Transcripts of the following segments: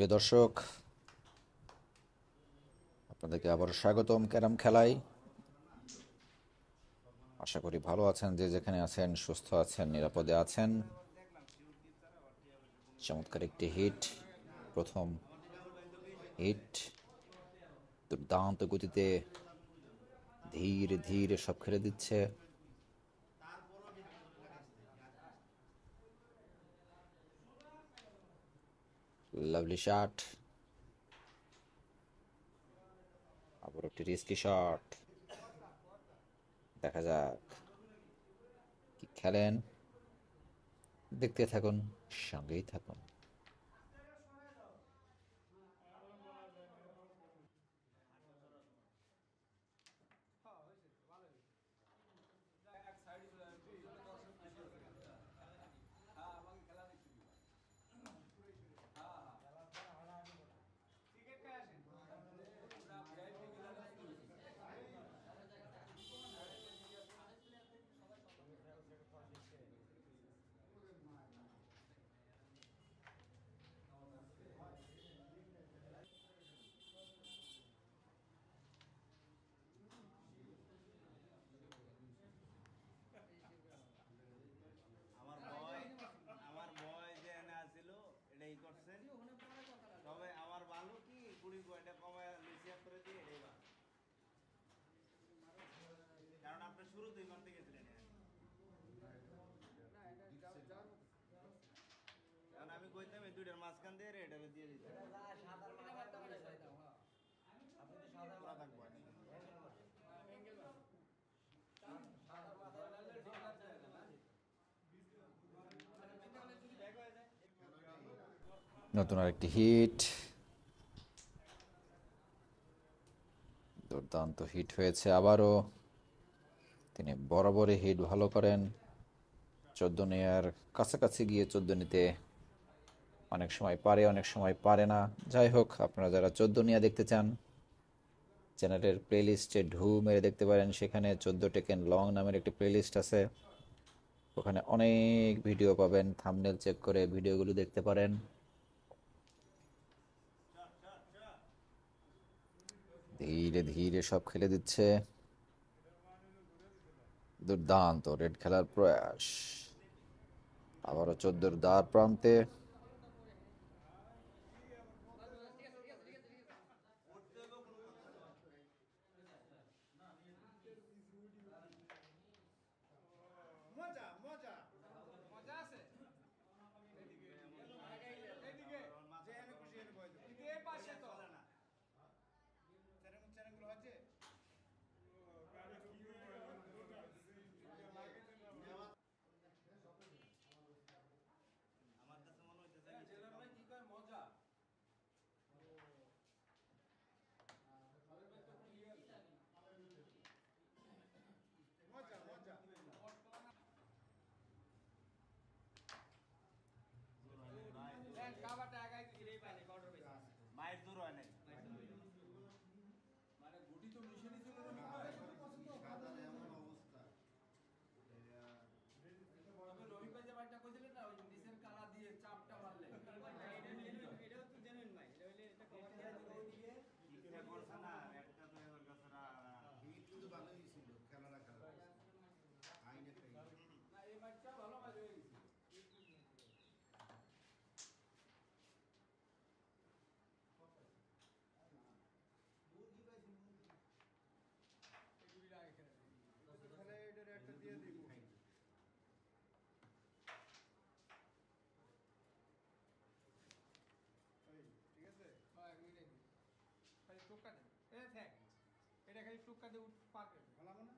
প্রিয় দর্শক আপনাদেরকে আবার স্বাগতম ক্যারাম খেলায় আশা করি ভালো আছেন যে যেখানে আছেন সুস্থ আছেন নিরাপদে আছেন চমৎকার একটি হিট প্রথম হিট দুর্দান্ত গতিতে ধীরে ধীরে সব খেলে দিচ্ছে লাভলি শট আবার একটি রিস্কি শট দেখা যাক কি খেলেন দেখতে থাকুন সঙ্গেই থাকুন কইতাম এই দুইটার মাঝখান দিয়ে দিয়ে নতুন আরেকটি হিট দুর্দান্ত হিট হয়েছে আবারও তিনি বরাবরই হিট ভালো করেন চোদ্দ নেয়ার কাছাকাছি গিয়ে চোদ্দ নিতে অনেক সময় পারে অনেক সময় পারে না যাই হোক আপনারা যারা চোদ্দ নিয়ে দেখতে চান চ্যানেলের প্লেলিস্টে ঢু মেরে দেখতে পারেন সেখানে চোদ্দো টেকেন লং নামের একটি প্লেলিস্ট আছে ওখানে অনেক ভিডিও পাবেন থামনেল চেক করে ভিডিওগুলো দেখতে পারেন ধীরে ধীরে সব খেলে দিচ্ছে দুর্দান্ত রেড খেলার প্রয়াস আবারও চোদ্দোর দ্বার প্রান্তে টোকা দেবে এটা থাক এটা খালি টোকা দিয়ে পারবে ভালো না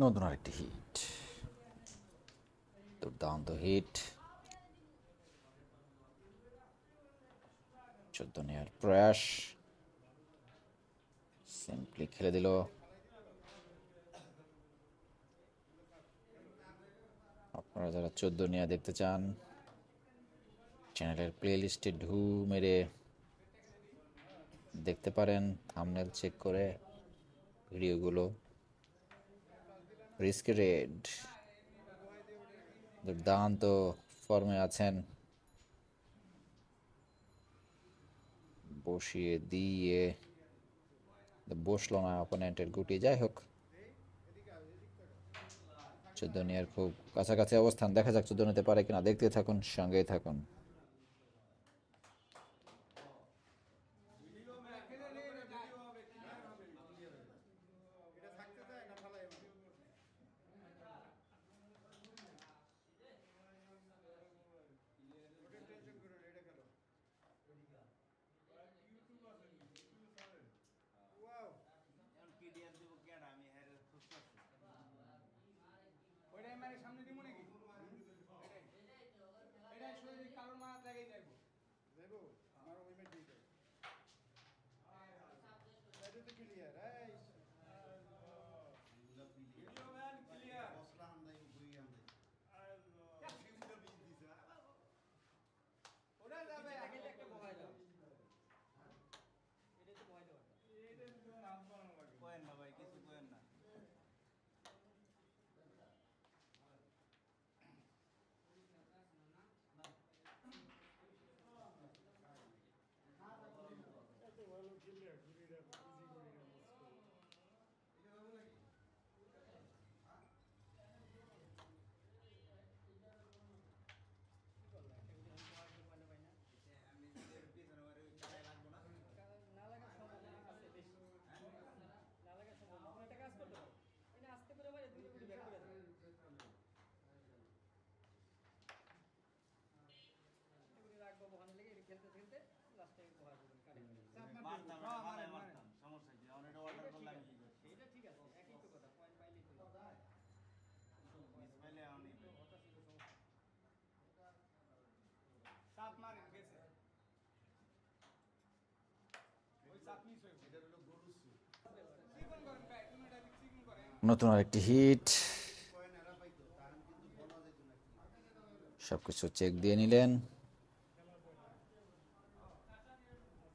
নতুন আরেকটি হিট দুর্দান্ত হিট চোদ্দ নেওয়ার প্রয়াস সিম্পলি খেলে দিল আপনারা যারা চোদ্দ নেওয়া দেখতে চান চ্যানেলের প্লে লিস্টে ঢু মেরে দেখতে পারেন থামনেল চেক করে ভিডিওগুলো রিস্কি রেড দুর্দান্ত ফর্মে আছেন বসিয়ে দিয়ে বসলো না অপোনেন্টের গুটি যাই হোক চোদ্দ খুব কাছাকাছি অবস্থান দেখা যাক চোদ্দ নিতে পারে কিনা দেখতে থাকুন সঙ্গেই থাকুন 되고 নতুন আরেকটি হিট সবকিছু চেক দিয়ে নিলেন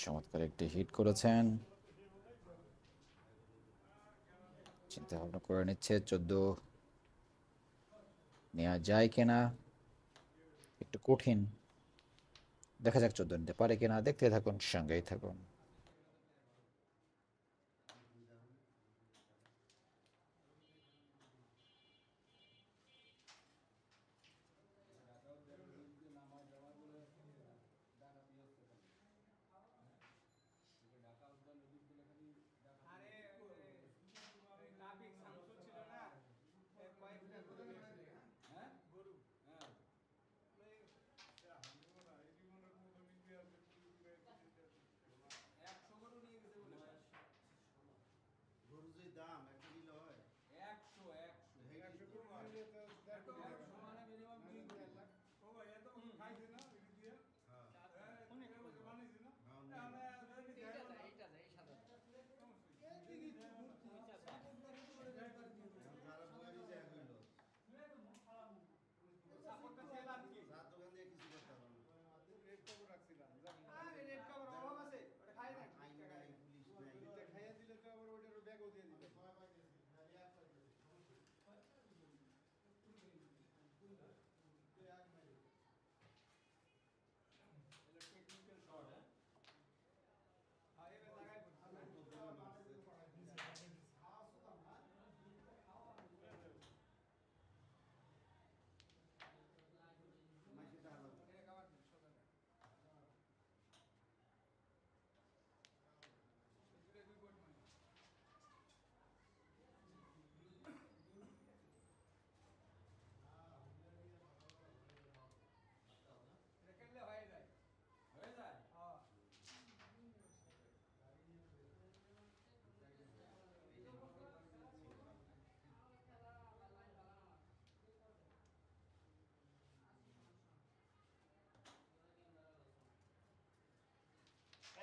চমৎকার একটি হিট করেছেন চিন্তা ভাবনা করে নিচ্ছে চোদ্দ নেওয়া যায় কিনা একটু কঠিন দেখা যাক চোদ্দ নিতে পারে কিনা দেখতে থাকুন সঙ্গেই থাকুন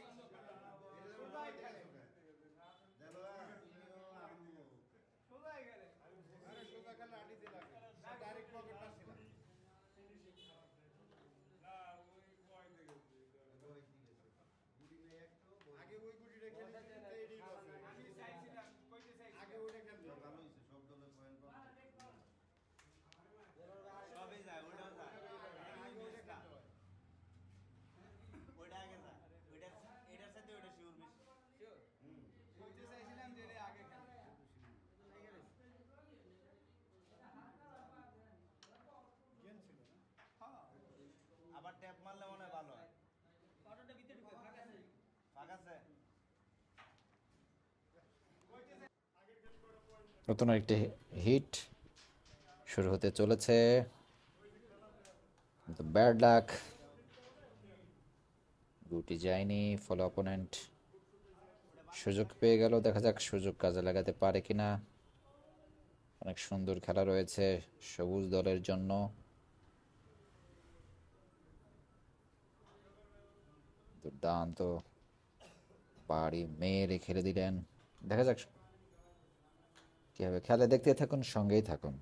Gracias. নতুন আরেকটি হিট শুরু হতে চলেছে ব্যাড লাক গুটি যায়নি ফলো অপোনেন্ট সুযোগ পেয়ে গেল দেখা যাক সুযোগ কাজে লাগাতে পারে কিনা অনেক সুন্দর খেলা রয়েছে সবুজ দলের জন্য দুর্দান্ত বাড়ি মেয়ে খেলে দিলেন দেখা যাক কী হবে খেলা দেখতে থাকুন সঙ্গেই থাকুন